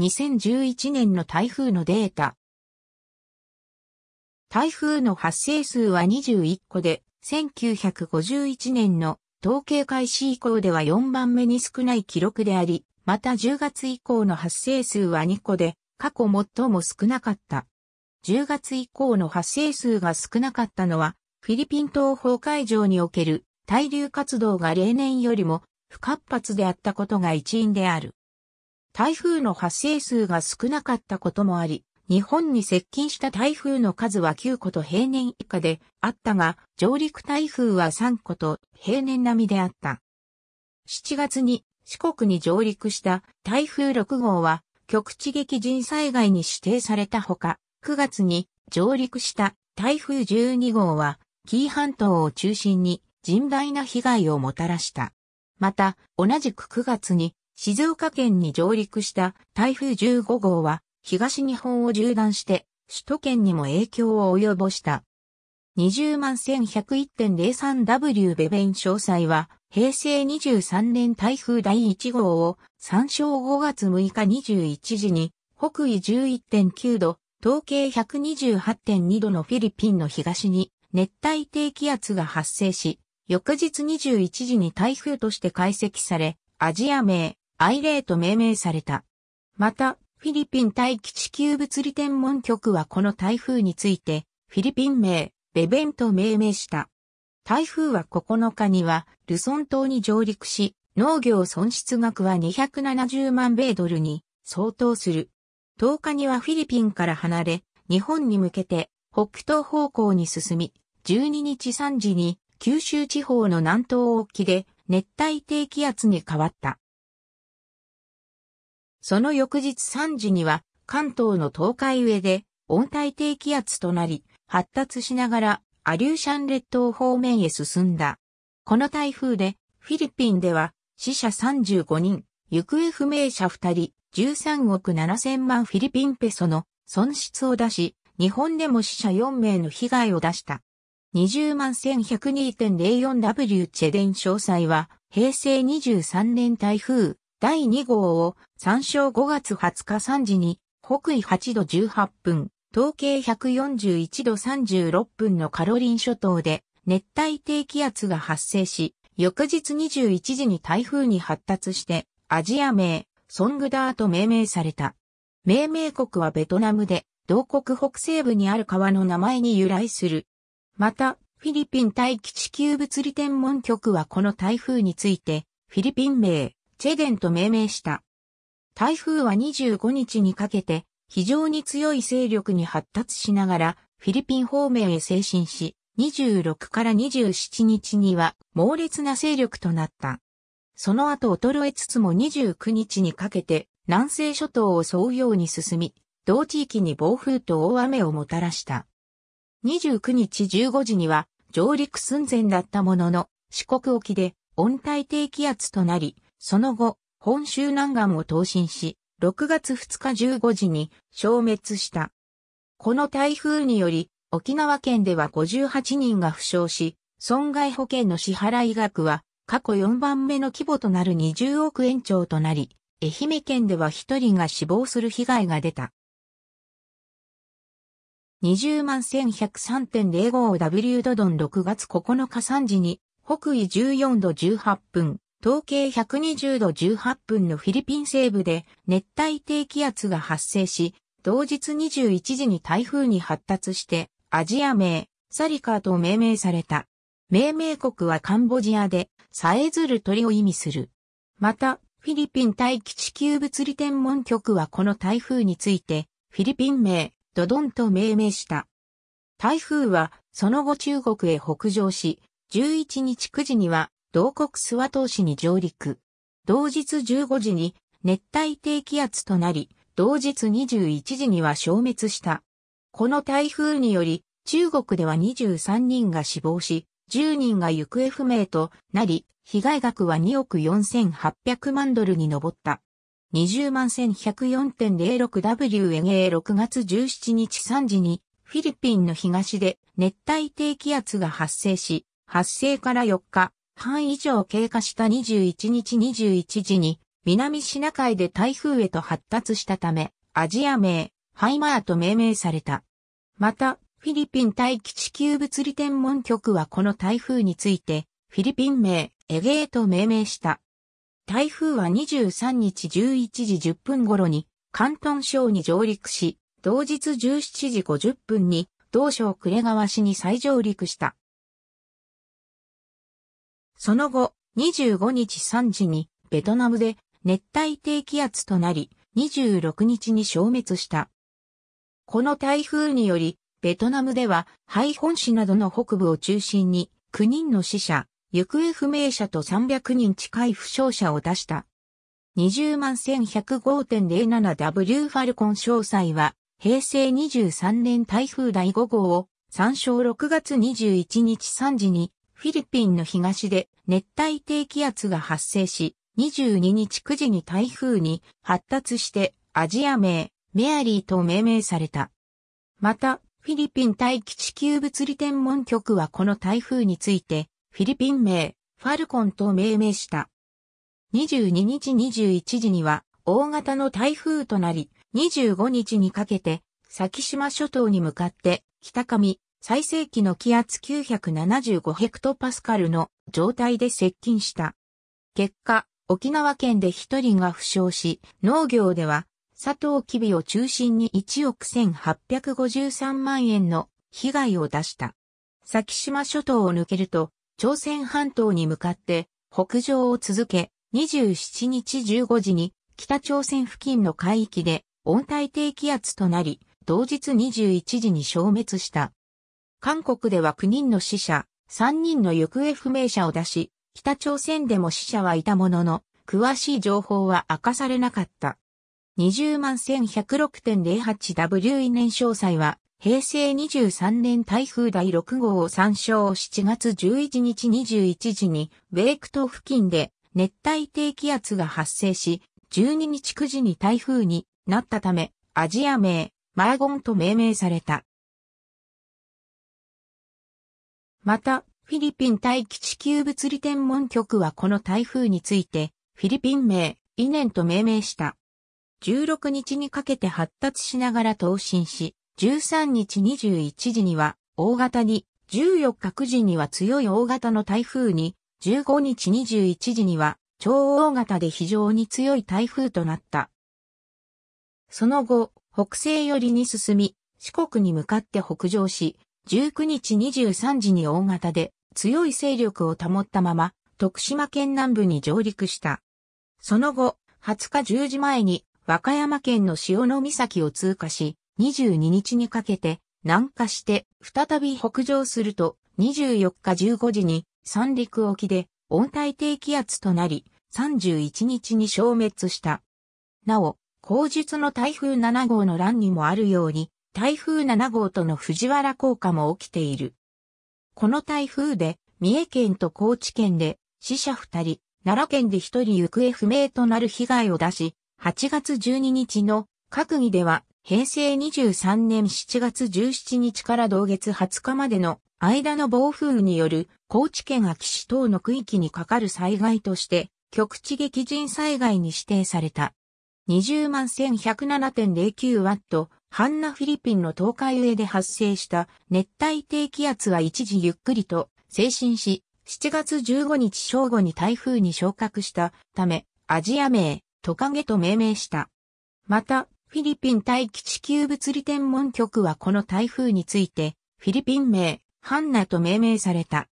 2011年の台風のデータ。台風の発生数は21個で、1951年の統計開始以降では4番目に少ない記録であり、また10月以降の発生数は2個で、過去最も少なかった。10月以降の発生数が少なかったのは、フィリピン東方海上における対流活動が例年よりも不活発であったことが一因である。台風の発生数が少なかったこともあり、日本に接近した台風の数は9個と平年以下であったが、上陸台風は3個と平年並みであった。7月に四国に上陸した台風6号は局地激甚災害に指定されたほか、9月に上陸した台風12号は紀伊半島を中心に甚大な被害をもたらした。また、同じく9月に静岡県に上陸した台風15号は東日本を縦断して首都圏にも影響を及ぼした。20万 1101.03W ベベン詳細は平成23年台風第1号を参照5月6日21時に北緯11.9度、東経128.2度のフィリピンの東に熱帯低気圧が発生し、翌日21時に台風として解析され、アジア名、アイレーと命名された。また、フィリピン大気地球物理天文局はこの台風について、フィリピン名、ベベンと命名した。台風は9日には、ルソン島に上陸し、農業損失額は270万米ドルに相当する。10日にはフィリピンから離れ、日本に向けて北東方向に進み、12日3時に九州地方の南東沖で熱帯低気圧に変わった。その翌日3時には関東の東海上で温帯低気圧となり、発達しながらアリューシャン列島方面へ進んだ。この台風でフィリピンでは死者35人、行方不明者2人、13億7000万フィリピンペソの損失を出し、日本でも死者4名の被害を出した。20万 1102.04W チェデン詳細は、平成23年台風第2号を参照5月20日3時に北緯8度18分、東経141度36分のカロリン諸島で熱帯低気圧が発生し、翌日21時に台風に発達してアジア名、ソングダーと命名された。命名国はベトナムで、同国北西部にある川の名前に由来する。また、フィリピン大気地球物理天文局はこの台風について、フィリピン名、チェデンと命名した。台風は25日にかけて非常に強い勢力に発達しながらフィリピン方面へ精進し、26から27日には猛烈な勢力となった。その後衰えつつも29日にかけて南西諸島を沿うように進み、同地域に暴風と大雨をもたらした。29日15時には上陸寸前だったものの四国沖で温帯低気圧となり、その後、本州南岸を投進し、6月2日15時に消滅した。この台風により、沖縄県では58人が負傷し、損害保険の支払額は過去4番目の規模となる20億円超となり、愛媛県では1人が死亡する被害が出た。20万 1103.05W ドドン6月9日3時に北緯14度18分、統計120度18分のフィリピン西部で熱帯低気圧が発生し、同日21時に台風に発達してアジア名、サリカーと命名された。命名国はカンボジアで、さえずる鳥を意味する。また、フィリピン大気地球物理天文局はこの台風について、フィリピン名、ドドンと命名した。台風は、その後中国へ北上し、11日9時には同国スワ島市に上陸。同日15時に熱帯低気圧となり、同日21時には消滅した。この台風により、中国では23人が死亡し、10人が行方不明となり、被害額は2億4800万ドルに上った。20万 1104.06WNA6 月17日3時に、フィリピンの東で熱帯低気圧が発生し、発生から4日、半以上経過した21日21時に、南シナ海で台風へと発達したため、アジア名、ハイマーと命名された。また、フィリピン大気地球物理天文局はこの台風について、フィリピン名、エゲーと命名した。台風は23日11時10分頃に、関東省に上陸し、同日17時50分に、同省暮川市に再上陸した。その後、25日3時にベトナムで熱帯低気圧となり、26日に消滅した。この台風により、ベトナムでは、ハイホン市などの北部を中心に、9人の死者、行方不明者と300人近い負傷者を出した。20万 1105.07W ファルコン詳細は、平成23年台風第5号を、参照6月21日3時にフィリピンの東で熱帯低気圧が発生し、22日9時に台風に発達してアジア名、メアリーと命名された。また、フィリピン大気地球物理天文局はこの台風について、フィリピン名、ファルコンと命名した。22日21時には大型の台風となり、25日にかけて、先島諸島に向かって、北上、最盛期の気圧975ヘクトパスカルの状態で接近した。結果、沖縄県で一人が負傷し、農業では佐藤キビを中心に1億1853万円の被害を出した。先島諸島を抜けると、朝鮮半島に向かって北上を続け、27日15時に北朝鮮付近の海域で温帯低気圧となり、同日21時に消滅した。韓国では9人の死者、3人の行方不明者を出し、北朝鮮でも死者はいたものの、詳しい情報は明かされなかった。20万 1106.08W 年詳細は、平成23年台風第6号を参照7月11日21時に、ウェイク島付近で熱帯低気圧が発生し、12日9時に台風になったため、アジア名、マーゴンと命名された。また、フィリピン大気地球物理天文局はこの台風について、フィリピン名、イネンと命名した。16日にかけて発達しながら投進し、13日21時には大型に、14日9時には強い大型の台風に、15日21時には超大型で非常に強い台風となった。その後、北西寄りに進み、四国に向かって北上し、19日23時に大型で強い勢力を保ったまま徳島県南部に上陸した。その後、20日10時前に和歌山県の潮の岬を通過し、22日にかけて南下して再び北上すると24日15時に三陸沖で温帯低気圧となり31日に消滅した。なお、後述の台風7号の欄にもあるように台風7号との藤原効果も起きている。この台風で、三重県と高知県で死者2人、奈良県で1人行方不明となる被害を出し、8月12日の閣議では、平成23年7月17日から同月20日までの間の暴風雨による高知県秋市等の区域にかかる災害として、局地激甚災害に指定された。20万1107.09ワット、ハンナフィリピンの東海上で発生した熱帯低気圧は一時ゆっくりと精神し、7月15日正午に台風に昇格したため、アジア名、トカゲと命名した。また、フィリピン大気地球物理天文局はこの台風について、フィリピン名、ハンナと命名された。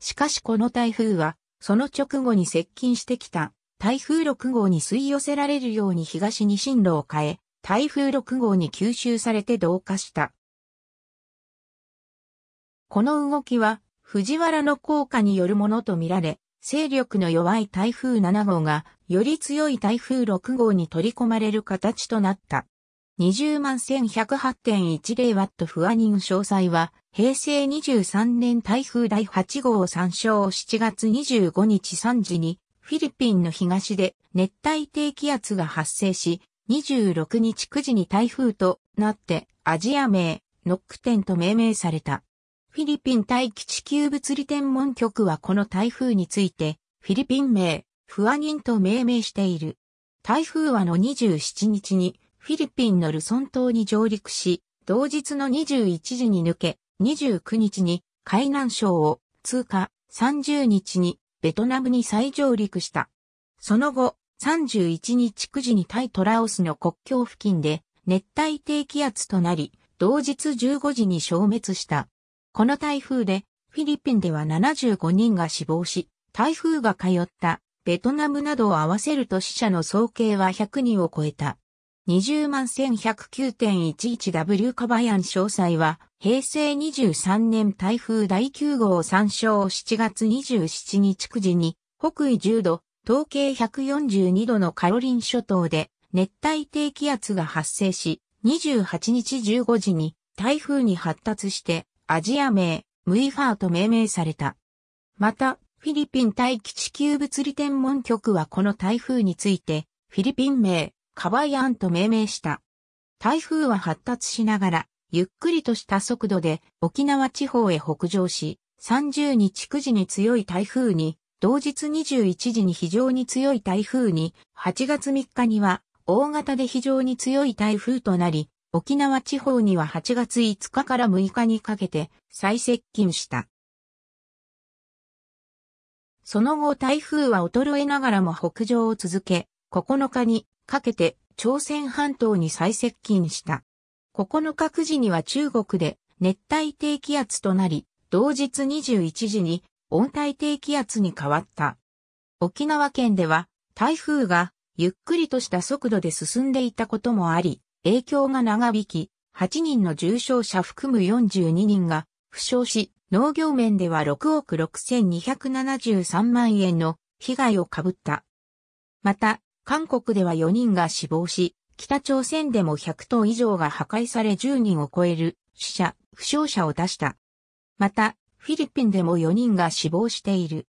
しかしこの台風は、その直後に接近してきた、台風6号に吸い寄せられるように東に進路を変え、台風6号に吸収されて同化した。この動きは藤原の効果によるものとみられ、勢力の弱い台風7号がより強い台風6号に取り込まれる形となった。20万1 1 0 8 1 0ト不アニン詳細は平成23年台風第8号参照7月25日3時にフィリピンの東で熱帯低気圧が発生し26日9時に台風となってアジア名、ノック点と命名された。フィリピン大気地球物理天文局はこの台風について、フィリピン名、フアニンと命名している。台風はの27日に、フィリピンのルソン島に上陸し、同日の21時に抜け、29日に海南省を通過、30日にベトナムに再上陸した。その後、31日9時に対トラオスの国境付近で熱帯低気圧となり、同日15時に消滅した。この台風でフィリピンでは75人が死亡し、台風が通ったベトナムなどを合わせると死者の総計は100人を超えた。20万 1109.11W カバヤン詳細は、平成23年台風第9号参照7月27日9時に、北緯10度、統計142度のカロリン諸島で熱帯低気圧が発生し、28日15時に台風に発達してアジア名、ムイファーと命名された。また、フィリピン大気地球物理天文局はこの台風について、フィリピン名、カバイアンと命名した。台風は発達しながら、ゆっくりとした速度で沖縄地方へ北上し、30日9時に強い台風に同日21時に非常に強い台風に、8月3日には大型で非常に強い台風となり、沖縄地方には8月5日から6日にかけて最接近した。その後台風は衰えながらも北上を続け、9日にかけて朝鮮半島に最接近した。9日9時には中国で熱帯低気圧となり、同日21時に温帯低気圧に変わった。沖縄県では台風がゆっくりとした速度で進んでいたこともあり、影響が長引き、8人の重症者含む42人が負傷し、農業面では6億6273万円の被害をかぶった。また、韓国では4人が死亡し、北朝鮮でも100頭以上が破壊され10人を超える死者、負傷者を出した。また、フィリピンでも4人が死亡している。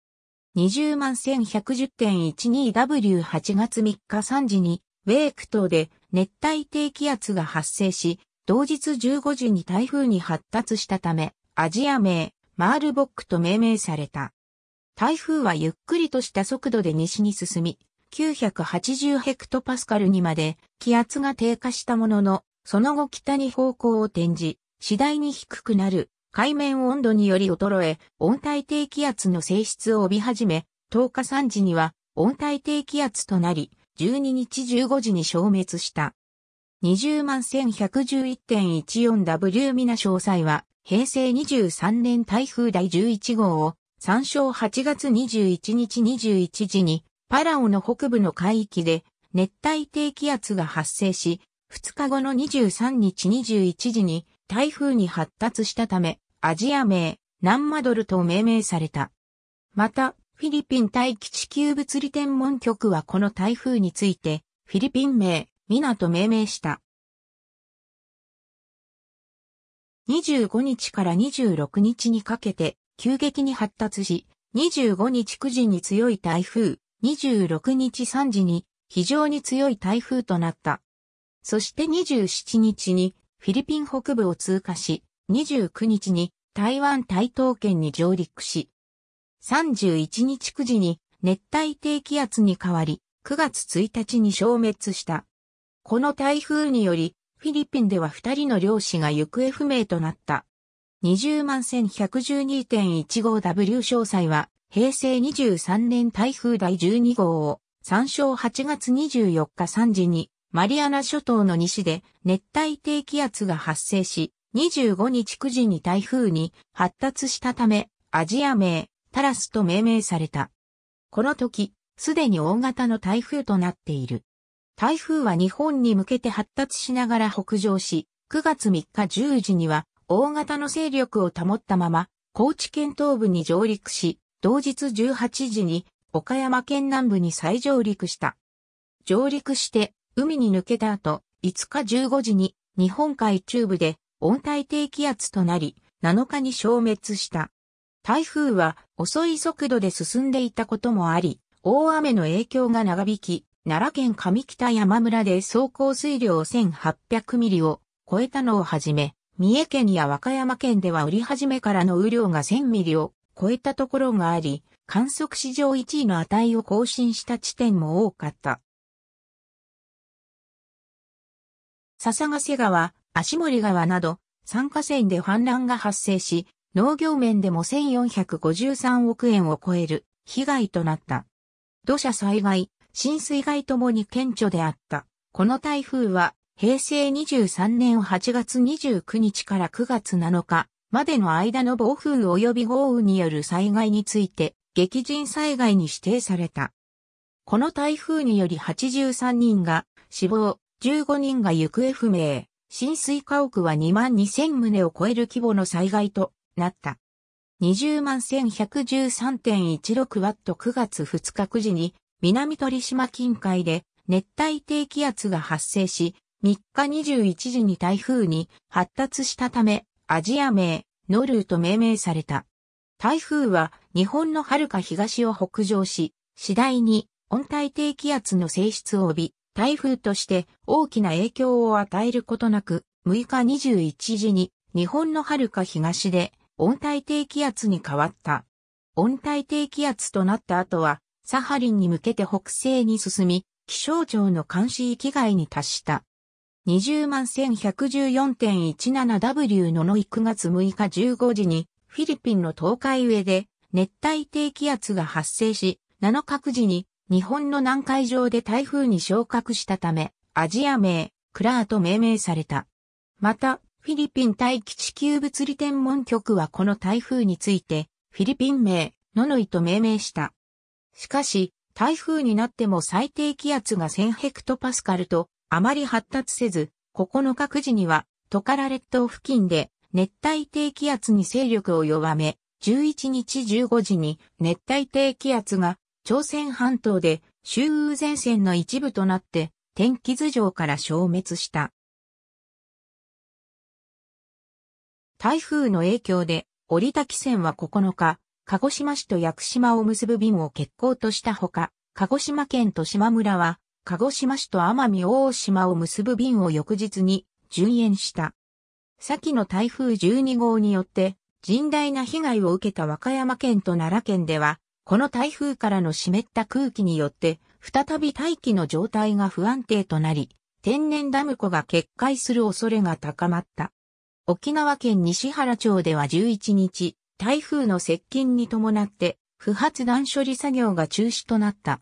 20万 1110.12W8 月3日3時に、ウェーク島で熱帯低気圧が発生し、同日15時に台風に発達したため、アジア名、マールボックと命名された。台風はゆっくりとした速度で西に進み、980ヘクトパスカルにまで気圧が低下したものの、その後北に方向を転じ、次第に低くなる海面温度により衰え、温帯低気圧の性質を帯び始め、10日3時には温帯低気圧となり、12日15時に消滅した。2011111.14W ナ詳細は、平成23年台風第11号を、参照8月21日21時に、パラオの北部の海域で、熱帯低気圧が発生し、2日後の23日21時に、台風に発達したため、アジア名、ナンマドルと命名された。また、フィリピン大気地球物理天文局はこの台風について、フィリピン名、ミナと命名した。25日から26日にかけて、急激に発達し、25日9時に強い台風、26日3時に非常に強い台風となった。そして27日にフィリピン北部を通過し、29日に台湾台東圏に上陸し、31日9時に熱帯低気圧に変わり、9月1日に消滅した。この台風により、フィリピンでは2人の漁師が行方不明となった。20万 1112.15W 詳細は、平成23年台風第12号を、参照8月24日3時にマリアナ諸島の西で熱帯低気圧が発生し、25日9時に台風に発達したため、アジア名、タラスと命名された。この時、すでに大型の台風となっている。台風は日本に向けて発達しながら北上し、9月3日10時には大型の勢力を保ったまま、高知県東部に上陸し、同日18時に岡山県南部に再上陸した。上陸して海に抜けた後、5日15時に日本海中部で温帯低気圧となり、7日に消滅した。台風は遅い速度で進んでいたこともあり、大雨の影響が長引き、奈良県上北山村で総降水量1800ミリを超えたのをはじめ、三重県や和歌山県では売り始めからの雨量が1000ミリを超えたところがあり、観測史上1位の値を更新した地点も多かった。笹ヶ瀬川、足森川など、3河川で氾濫が発生し、農業面でも1453億円を超える被害となった。土砂災害、浸水害ともに顕著であった。この台風は、平成23年8月29日から9月7日までの間の暴風及び豪雨による災害について、激甚災害に指定された。この台風により83人が死亡、15人が行方不明、浸水家屋は2万2000棟を超える規模の災害となった。20万1113.16ワット9月2日9時に南鳥島近海で熱帯低気圧が発生し、3日21時に台風に発達したためアジア名、ノルーと命名された。台風は日本の遥か東を北上し、次第に温帯低気圧の性質を帯び、台風として大きな影響を与えることなく、6日21時に日本の遥か東で温帯低気圧に変わった。温帯低気圧となった後は、サハリンに向けて北西に進み、気象庁の監視域外に達した。20万 1114.17W のの9月6日15時に、フィリピンの東海上で熱帯低気圧が発生し、7日時に日本の南海上で台風に昇格したため、アジア名、クラーと命名された。また、フィリピン大気地球物理天文局はこの台風について、フィリピン名、ノノイと命名した。しかし、台風になっても最低気圧が1000ヘクトパスカルと、あまり発達せず、9日9時には、トカラ列島付近で、熱帯低気圧に勢力を弱め、11日15時に熱帯低気圧が朝鮮半島で周雨前線の一部となって天気図上から消滅した。台風の影響で、折滝線は9日、鹿児島市と屋久島を結ぶ便を欠航としたほか、鹿児島県と島村は、鹿児島市と奄美大島を結ぶ便を翌日に順延した。先の台風12号によって、甚大な被害を受けた和歌山県と奈良県では、この台風からの湿った空気によって、再び大気の状態が不安定となり、天然ダム湖が決壊する恐れが高まった。沖縄県西原町では11日、台風の接近に伴って、不発弾処理作業が中止となった。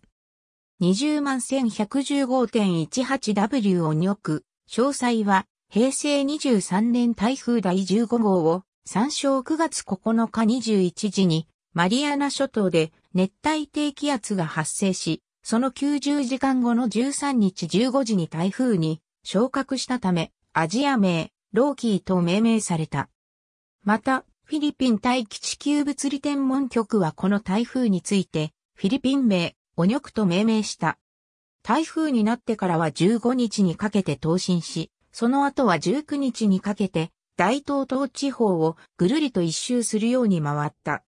20万 1115.18W をょく、詳細は、平成23年台風第15号を、参照9月9日21時に、マリアナ諸島で熱帯低気圧が発生し、その90時間後の13日15時に台風に昇格したため、アジア名、ローキーと命名された。また、フィリピン大気地球物理天文局はこの台風について、フィリピン名、オニョクと命名した。台風になってからは15日にかけて東進し、その後は19日にかけて、大東東地方をぐるりと一周するように回った。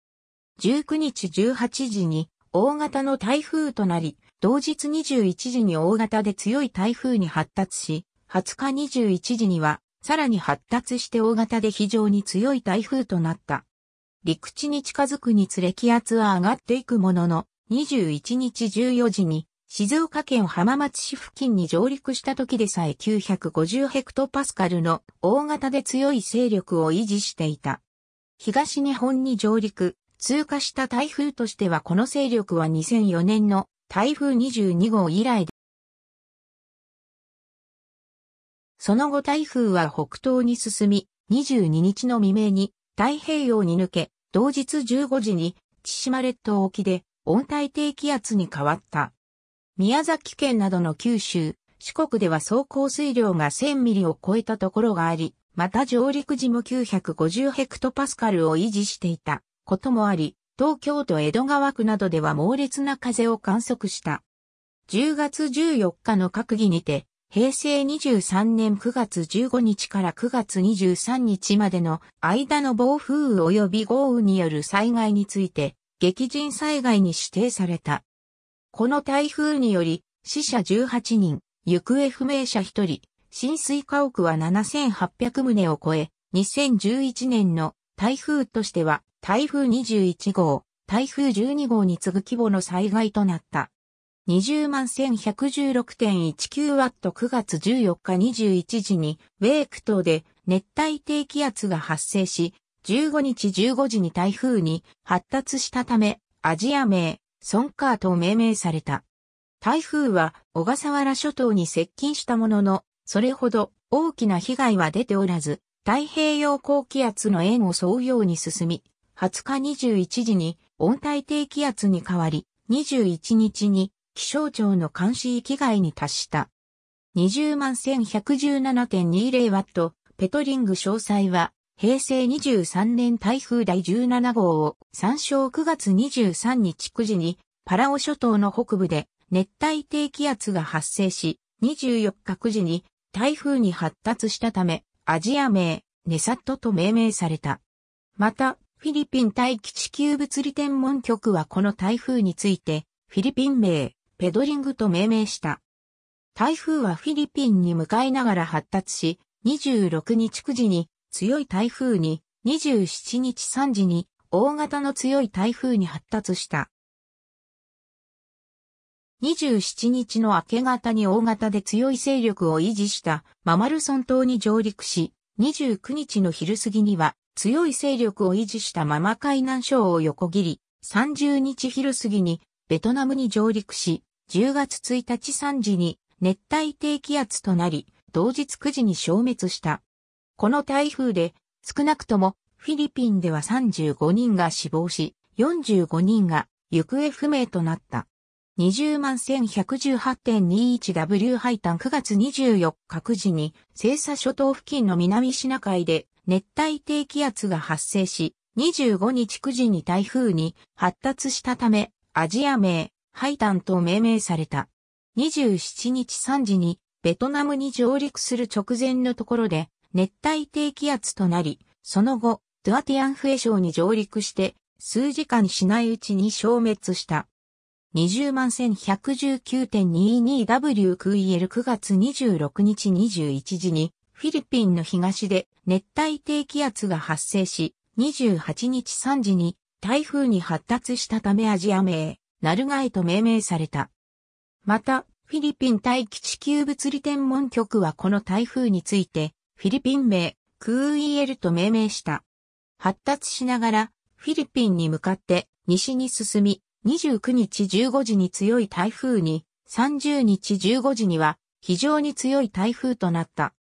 19日18時に大型の台風となり、同日21時に大型で強い台風に発達し、20日21時にはさらに発達して大型で非常に強い台風となった。陸地に近づくにつれ気圧は上がっていくものの、21日14時に静岡県浜松市付近に上陸した時でさえ950ヘクトパスカルの大型で強い勢力を維持していた。東日本に上陸、通過した台風としてはこの勢力は2004年の台風22号以来で、その後台風は北東に進み、22日の未明に太平洋に抜け、同日15時に千島列島沖で温帯低気圧に変わった。宮崎県などの九州、四国では総降水量が1000ミリを超えたところがあり、また上陸時も950ヘクトパスカルを維持していた。こともあり、東京都江戸川区などでは猛烈な風を観測した。10月14日の閣議にて、平成23年9月15日から9月23日までの間の暴風雨及び豪雨による災害について、激甚災害に指定された。この台風により、死者18人、行方不明者1人、浸水家屋は7800棟を超え、2011年の台風としては台風21号、台風12号に次ぐ規模の災害となった。20万1 1 1 6 1 9ト9月14日21時に、ウェーク島で熱帯低気圧が発生し、15日15時に台風に発達したため、アジア名、ソンカーと命名された。台風は小笠原諸島に接近したものの、それほど大きな被害は出ておらず、太平洋高気圧の円を沿うように進み、20日21時に温帯低気圧に変わり、21日に気象庁の監視域外に達した。20万1 1 1 7 2 0ト、ペトリング詳細は平成23年台風第17号を参照9月23日9時にパラオ諸島の北部で熱帯低気圧が発生し24日9時に台風に発達したためアジア名ネサットと命名された。またフィリピン大気地球物理天文局はこの台風について、フィリピン名、ペドリングと命名した。台風はフィリピンに向かいながら発達し、26日9時に強い台風に、27日3時に大型の強い台風に発達した。27日の明け方に大型で強い勢力を維持したママルソン島に上陸し、29日の昼過ぎには強い勢力を維持したまま海南省を横切り、30日昼過ぎにベトナムに上陸し、10月1日3時に熱帯低気圧となり、同日9時に消滅した。この台風で少なくともフィリピンでは35人が死亡し、45人が行方不明となった。2 0万1 1 1 8 2 1 w 配炭9月24日9時に、西沙諸島付近の南シナ海で熱帯低気圧が発生し、25日9時に台風に発達したため、アジア名、ハイタンと命名された。27日3時にベトナムに上陸する直前のところで熱帯低気圧となり、その後、ドゥアティアンフエ省に上陸して数時間しないうちに消滅した。20万 1119.22WQEL9 月26日21時にフィリピンの東で熱帯低気圧が発生し、28日3時に台風に発達したためアジア名、ナルガイと命名された。また、フィリピン大気地球物理天文局はこの台風について、フィリピン名、クーイエルと命名した。発達しながら、フィリピンに向かって西に進み、29日15時に強い台風に、30日15時には非常に強い台風となった。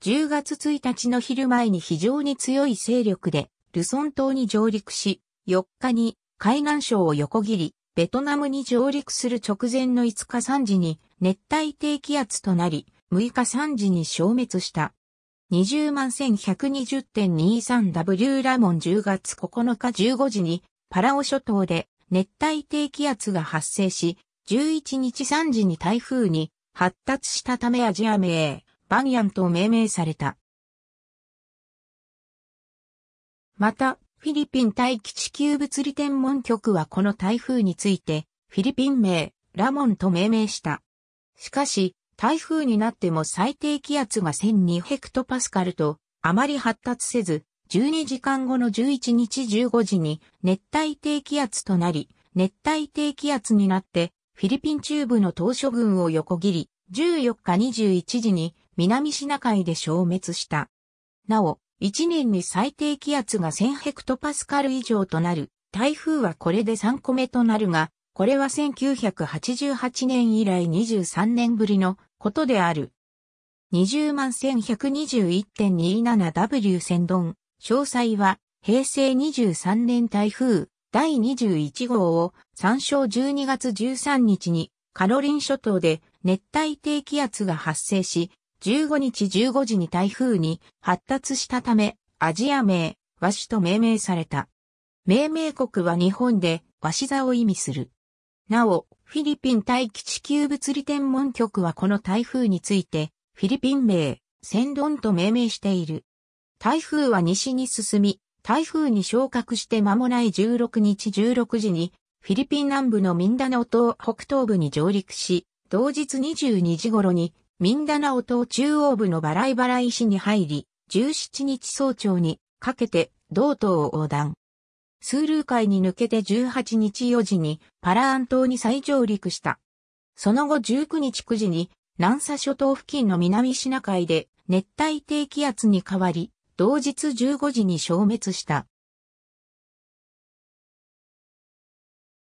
10月1日の昼前に非常に強い勢力で、ルソン島に上陸し、4日に海南省を横切り、ベトナムに上陸する直前の5日3時に熱帯低気圧となり、6日3時に消滅した。20万 1120.23W ラモン10月9日15時にパラオ諸島で熱帯低気圧が発生し、11日3時に台風に発達したためアジア名、バニアンと命名された。また、フィリピン大気地球物理天文局はこの台風について、フィリピン名、ラモンと命名した。しかし、台風になっても最低気圧が1002ヘクトパスカルと、あまり発達せず、12時間後の11日15時に熱帯低気圧となり、熱帯低気圧になってフィリピン中部の島嶼群を横切り、14日21時に南シナ海で消滅した。なお、1年に最低気圧が1000ヘクトパスカル以上となる、台風はこれで3個目となるが、これは1988年以来23年ぶりのことである。20万 1121.27W セン詳細は平成23年台風第21号を参照12月13日にカロリン諸島で熱帯低気圧が発生し、15日15時に台風に発達したため、アジア名、和紙と命名された。命名国は日本で和紙座を意味する。なお、フィリピン大気地球物理天文局はこの台風について、フィリピン名、センドンと命名している。台風は西に進み、台風に昇格して間もない16日16時に、フィリピン南部のミンダナオ島北東部に上陸し、同日22時頃に、ミンダナオ島中央部のバライバライ市に入り、17日早朝にかけて道東を横断。スールー海に抜けて18日4時にパラアン島に再上陸した。その後19日9時に南沙諸島付近の南シナ海で熱帯低気圧に変わり、同日15時に消滅した。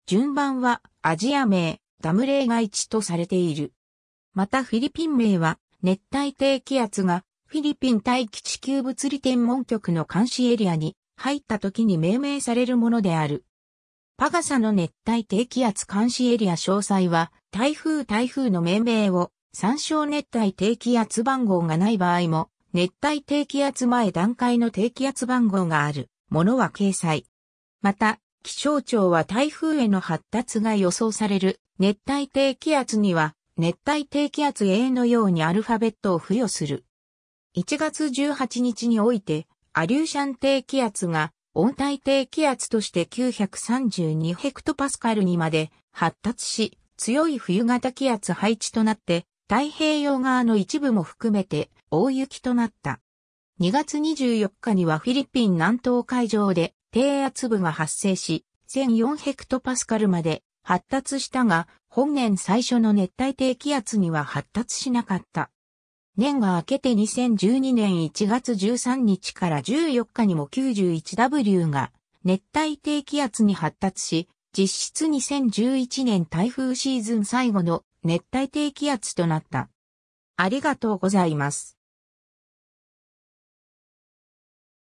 順番はアジア名、ダムレイが1とされている。またフィリピン名は熱帯低気圧がフィリピン大気地球物理天文局の監視エリアに入った時に命名されるものである。パガサの熱帯低気圧監視エリア詳細は台風台風の命名を参照熱帯低気圧番号がない場合も熱帯低気圧前段階の低気圧番号があるものは掲載。また、気象庁は台風への発達が予想される熱帯低気圧には熱帯低気圧 A のようにアルファベットを付与する。1月18日においてアリューシャン低気圧が温帯低気圧として932ヘクトパスカルにまで発達し強い冬型気圧配置となって太平洋側の一部も含めて大雪となった。2月24日にはフィリピン南東海上で低圧部が発生し、1004ヘクトパスカルまで発達したが、本年最初の熱帯低気圧には発達しなかった。年が明けて2012年1月13日から14日にも 91W が熱帯低気圧に発達し、実質2011年台風シーズン最後の熱帯低気圧となった。ありがとうございます。